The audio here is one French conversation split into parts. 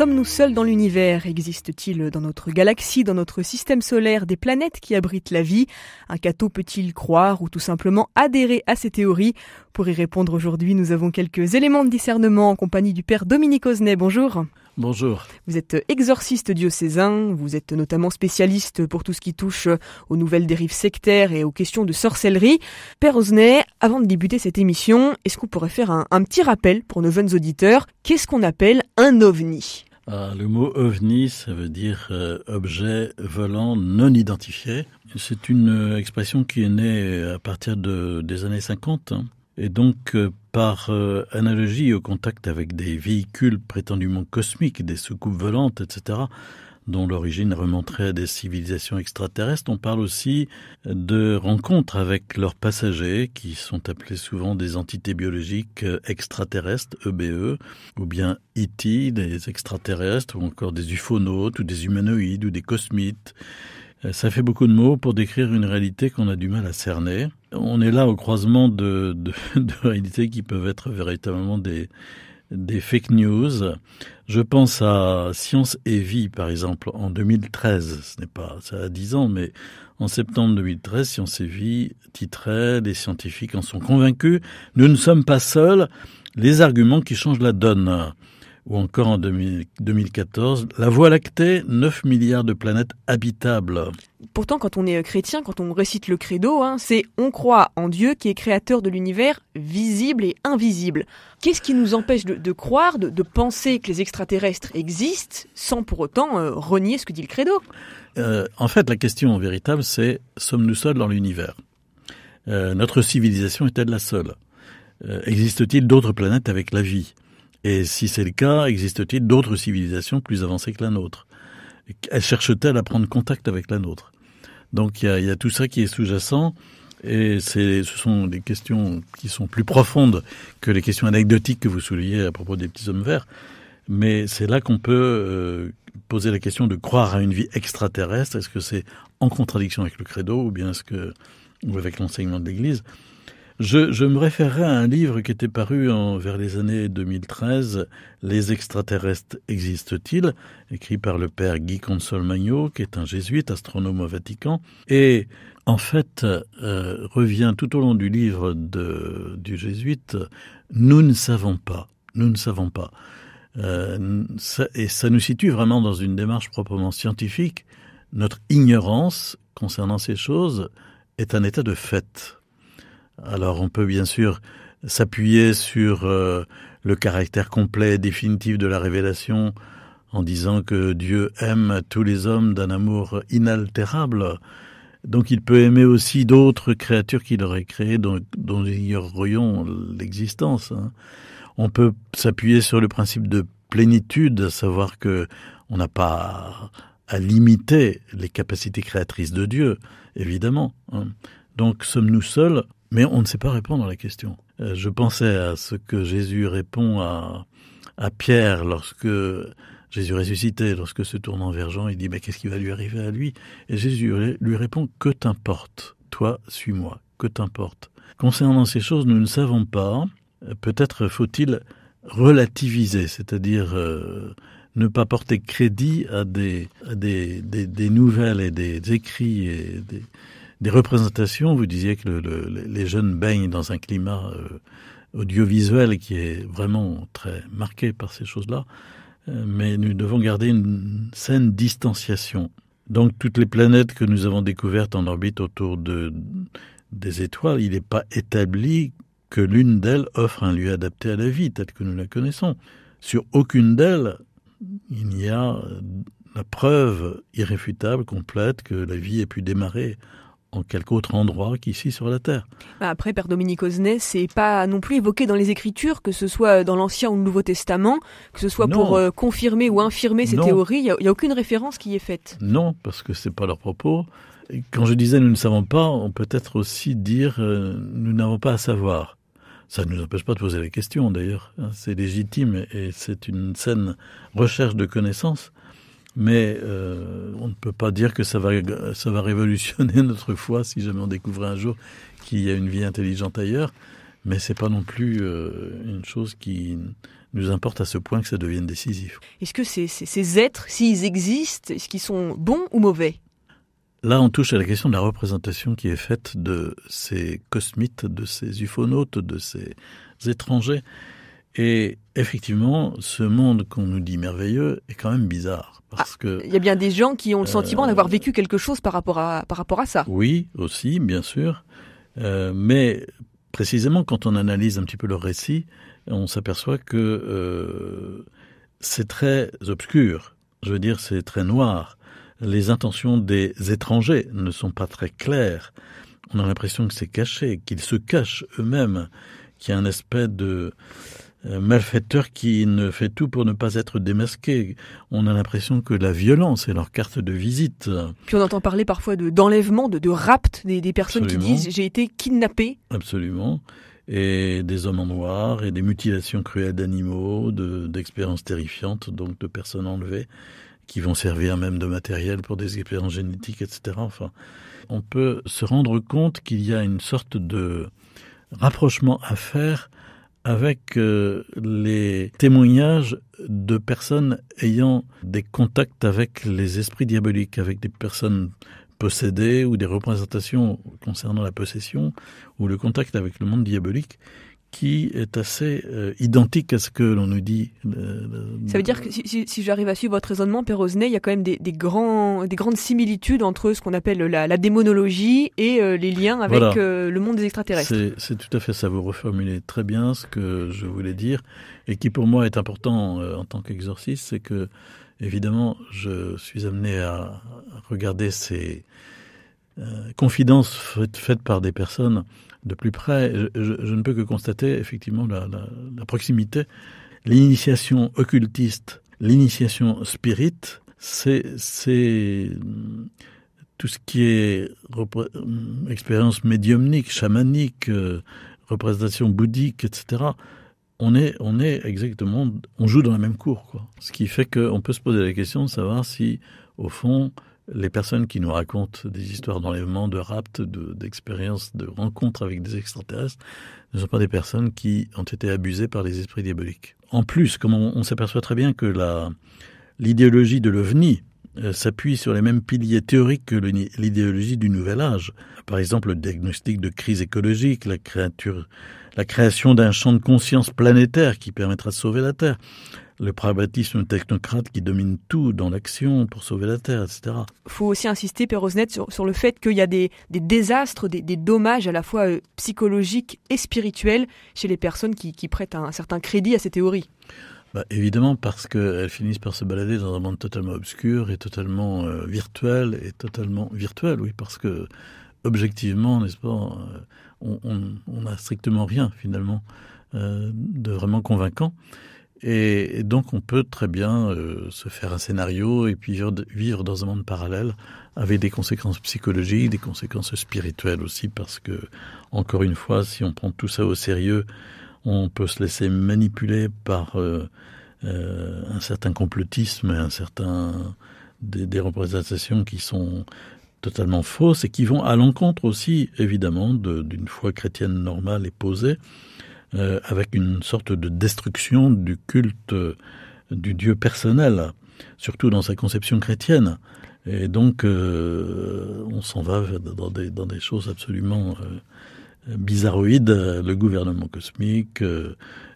Sommes-nous seuls dans l'univers Existe-t-il dans notre galaxie, dans notre système solaire, des planètes qui abritent la vie Un cateau peut-il croire ou tout simplement adhérer à ces théories Pour y répondre aujourd'hui, nous avons quelques éléments de discernement en compagnie du père Dominique Osnay. Bonjour. Bonjour. Vous êtes exorciste diocésain, vous êtes notamment spécialiste pour tout ce qui touche aux nouvelles dérives sectaires et aux questions de sorcellerie. Père Osnay, avant de débuter cette émission, est-ce qu'on pourrait faire un petit rappel pour nos jeunes auditeurs Qu'est-ce qu'on appelle un ovni ah, le mot ovni, ça veut dire euh, objet volant non identifié. C'est une euh, expression qui est née euh, à partir de, des années 50. Hein. Et donc, par analogie au contact avec des véhicules prétendument cosmiques, des soucoupes volantes, etc., dont l'origine remonterait à des civilisations extraterrestres. On parle aussi de rencontres avec leurs passagers, qui sont appelés souvent des entités biologiques euh, extraterrestres, EBE, e, ou bien ET, des extraterrestres, ou encore des ufonautes, ou des humanoïdes, ou des cosmites. Euh, ça fait beaucoup de mots pour décrire une réalité qu'on a du mal à cerner. On est là au croisement de, de réalités qui peuvent être véritablement des, des fake news. Je pense à Science et Vie, par exemple, en 2013. Ce n'est pas ça a 10 ans, mais en septembre 2013, Science et Vie titrait Les scientifiques en sont convaincus. Nous ne sommes pas seuls. Les arguments qui changent la donne ou encore en 2014, la Voie lactée, 9 milliards de planètes habitables. Pourtant, quand on est euh, chrétien, quand on récite le credo, hein, c'est on croit en Dieu qui est créateur de l'univers visible et invisible. Qu'est-ce qui nous empêche de, croire, de, penser que les extraterrestres existent sans pour autant euh, renier ce que dit le credo euh, En fait, la question véritable, c'est sommes-nous seuls dans l'univers Notre civilisation est-elle la seule Existe-t-il d'autres planètes avec la vie et si c'est le cas, existe-t-il d'autres civilisations plus avancées que la nôtre cherche cherchent-elles à prendre contact avec la nôtre Donc il y a, tout ça qui est sous-jacent. Et ce sont des questions qui sont plus profondes que les questions anecdotiques que vous soulignez à propos des petits hommes verts. Mais c'est là qu'on peut euh, poser la question de croire à une vie extraterrestre. Est-ce que c'est en contradiction avec le credo ou bien ce que ou avec l'enseignement de l'Église je, me référerai à un livre qui était paru en, vers les années 2013, Les extraterrestres existent-ils, écrit par le père Guy Consolmagno, qui est un jésuite, astronome au Vatican, et en fait euh, revient tout au long du livre du jésuite, nous ne savons pas, nous ne savons pas. Euh, et ça nous situe vraiment dans une démarche proprement scientifique. Notre ignorance concernant ces choses est un état de fait alors on peut bien sûr s'appuyer sur euh, le caractère complet et définitif de la révélation en disant que Dieu aime tous les hommes d'un amour inaltérable. Donc il peut aimer aussi d'autres créatures qu'il aurait créées dont, dont nous ignorerions l'existence. Hein. On peut s'appuyer sur le principe de plénitude, savoir que on n'a pas à limiter les capacités créatrices de Dieu, évidemment. Hein. Donc sommes-nous seuls mais on ne sait pas répondre à la question. Euh, je pensais à ce que Jésus répond à, à Pierre lorsque Jésus ressuscité, lorsque se tournant vers Jean, il dit, mais qu'est-ce qui va lui arriver à lui Et Jésus lui répond, que t'importe Toi, suis-moi, que t'importe Concernant ces choses, nous ne savons pas. Peut-être faut-il relativiser, c'est-à-dire euh, ne pas porter crédit à des, des, des nouvelles et des écrits et des, des représentations. Vous disiez que les jeunes baignent dans un climat euh, audiovisuel qui est vraiment très marqué par ces choses-là, euh, mais nous devons garder une saine distanciation. Donc toutes les planètes que nous avons découvertes en orbite autour de, des étoiles, il n'est pas établi que l'une d'elles offre un lieu adapté à la vie telle que nous la connaissons. Sur aucune d'elles, il n'y a euh, la preuve irréfutable, complète, que la vie ait pu démarrer en quelque autre endroit qu'ici sur la terre. Bah, après, Père Dominique Osnet, c'est pas non plus évoqué dans les Écritures, que ce soit euh, dans l'Ancien ou le Nouveau Testament, que ce soit pour euh, confirmer ou infirmer ces théories, il n'y a, aucune référence qui y est faite. Non, parce que ce n'est pas leur propos. quand je disais nous ne savons pas, on peut être aussi dire euh, nous n'avons pas à savoir. Ça ne nous empêche pas de poser la question d'ailleurs. Hein, c'est légitime et c'est une saine recherche de connaissances mais euh, on ne peut pas dire que ça va, ça va révolutionner notre foi si jamais on découvrait un jour qu'il y a une vie intelligente ailleurs. Mais ce c'est pas non plus euh, une chose qui nous importe à ce point que ça devienne décisif. Est-ce que ces, ces, ces êtres, s'ils existent, est-ce qu'ils sont bons ou mauvais Là, on touche à la question de la représentation qui est faite de ces cosmites, de ces ufonautes, de ces étrangers. Et effectivement, ce monde qu'on nous dit merveilleux est quand même bizarre. Parce ah, que. Il y a bien des gens qui ont le sentiment d'avoir euh, vécu quelque chose par rapport, à, par rapport à ça. Oui, aussi, bien sûr. Euh, mais précisément, quand on analyse un petit peu le récit, on s'aperçoit que euh, c'est très obscur. Je veux dire, c'est très noir. Les intentions des étrangers ne sont pas très claires. On a l'impression que c'est caché, qu'ils se cachent eux-mêmes, qu'il y a un aspect de euh, malfaiteur qui ne fait tout pour ne pas être démasqué. On a l'impression que la violence est leur carte de visite. Puis on entend parler parfois d'enlèvement, de, de, rapt des, personnes qui disent j'ai été kidnappé. Absolument. Et des hommes en noir, et des mutilations cruelles d'animaux, d'expériences terrifiantes, donc de personnes enlevées qui vont servir même de matériel pour des expériences génétiques, etc. Enfin, on peut se rendre compte qu'il y a une sorte de rapprochement à faire avec euh, les témoignages de personnes ayant des contacts avec les esprits diaboliques, avec des personnes possédées ou des représentations concernant la possession ou le contact avec le monde diabolique qui est assez euh, identique à ce que l'on nous dit. Euh, euh, ça veut dire que si, si, j'arrive à suivre votre raisonnement, Père il y a quand même des, des, grands, des grandes similitudes entre ce qu'on appelle la, la, démonologie et les liens avec le monde des extraterrestres. C'est tout à fait ça, vous reformulez très bien ce que je voulais dire, et qui pour moi est important en tant qu'exorciste, c'est que, évidemment, je suis amené à regarder ces euh, confidences faites, par des personnes de plus près, je, ne peux que constater effectivement la, proximité. L'initiation occultiste, l'initiation spirit, c'est mm, tout ce qui est mm, expérience médiumnique, chamanique, euh, représentation bouddhique, etc. On est, on est exactement, on joue dans la même cour, quoi. Ce qui fait qu'on peut se poser la question de savoir si, au fond, les personnes qui nous racontent des histoires d'enlèvement, de rapt, d'expériences, de, rencontres avec des extraterrestres, ne sont pas des personnes qui ont été abusées par les esprits diaboliques. En plus, comme on, s'aperçoit très bien que l'idéologie de l'OVNI euh, s'appuie sur les mêmes piliers théoriques que l'idéologie du Nouvel Âge. Par exemple, le diagnostic de crise écologique, la création d'un champ de conscience planétaire qui permettra de sauver la Terre, le pragmatisme technocrate qui domine tout dans l'action pour sauver la Terre, etc. Il faut aussi insister, Père sur, le fait qu'il y a des, désastres, des, dommages à la fois euh, psychologiques et spirituels chez les personnes qui, prêtent un, certain crédit à ces théories. Bah, évidemment, parce qu'elles finissent par se balader dans un monde totalement obscur et totalement euh, virtuel, et totalement virtuel, oui, parce que objectivement, n'est-ce pas, euh, on n'a strictement rien finalement de vraiment convaincant. Et, donc on peut très bien euh, se faire un scénario et puis vivre, dans un monde parallèle avec des conséquences psychologiques, des conséquences spirituelles aussi, parce que, encore une fois, si on prend tout ça au sérieux, on peut se laisser manipuler par euh, euh, un certain complotisme, un certain des, représentations qui sont totalement fausses et qui vont à l'encontre aussi, évidemment, d'une foi chrétienne normale et posée. Euh, avec une sorte de destruction du culte euh, du Dieu personnel, surtout dans sa conception chrétienne. Et donc, euh, on s'en va dans des, choses absolument bizarroïdes, euh, le gouvernement cosmique,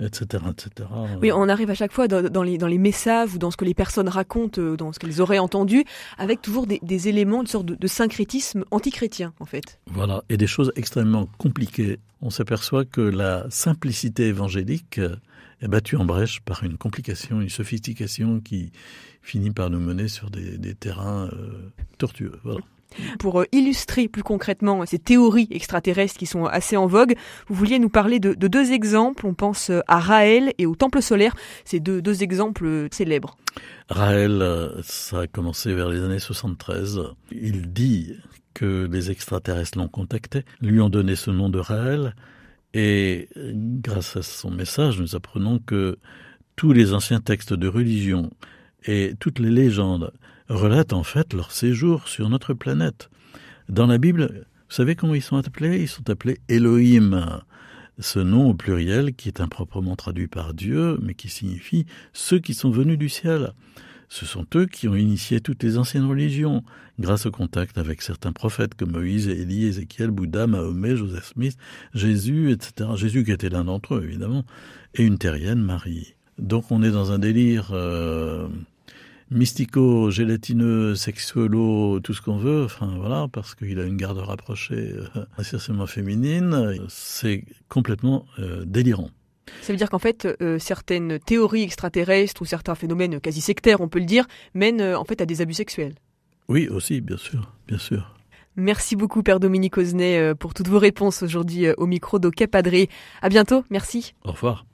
etc., euh, etc. Oui, on arrive à chaque fois dans, les, dans messages ou dans ce que les personnes racontent, euh, dans ce qu'elles auraient entendu, avec toujours des, éléments, une sorte de, syncrétisme antichrétien, en fait. Voilà, et des choses extrêmement compliquées. On s'aperçoit que la simplicité évangélique est battue en brèche par une complication, une sophistication qui finit par nous mener sur des, terrains tortueux. Voilà. Pour euh, illustrer plus concrètement ces théories extraterrestres qui sont assez en vogue, vous vouliez nous parler de, deux exemples. On pense euh, à Raël et au Temple solaire. Ces deux, exemples euh, célèbres. Raël, ça a commencé vers les années 73. Il dit que les extraterrestres l'ont contacté, lui ont donné ce nom de Raël. Et grâce à son message, nous apprenons que tous les anciens textes de religion et toutes les légendes relatent en fait leur séjour sur notre planète. Dans la Bible, vous savez comment ils sont appelés Ils sont appelés Elohim, ce nom au pluriel qui est improprement traduit par Dieu, mais qui signifie ceux qui sont venus du ciel. Ce sont eux qui ont initié toutes les anciennes religions, grâce au contact avec certains prophètes comme Moïse, Élie, Ézéchiel, Bouddha, Mahomet, Joseph Smith, Jésus, etc. Jésus qui était l'un d'entre eux, évidemment, et une terrienne, Marie. Donc on est dans un délire euh, mystico, gélatineux, sexuelo, tout ce qu'on veut, enfin voilà, parce qu'il a une garde rapprochée essentiellement euh, féminine, c'est complètement euh, délirant. Ça veut dire qu'en fait, euh, certaines théories extraterrestres ou certains phénomènes quasi sectaires, on peut le dire, mènent en fait à des abus sexuels. Oui, aussi, bien sûr, bien sûr. Merci beaucoup, Père Dominique Osnet, pour toutes vos réponses aujourd'hui au micro de Padré. À bientôt, merci. Au revoir.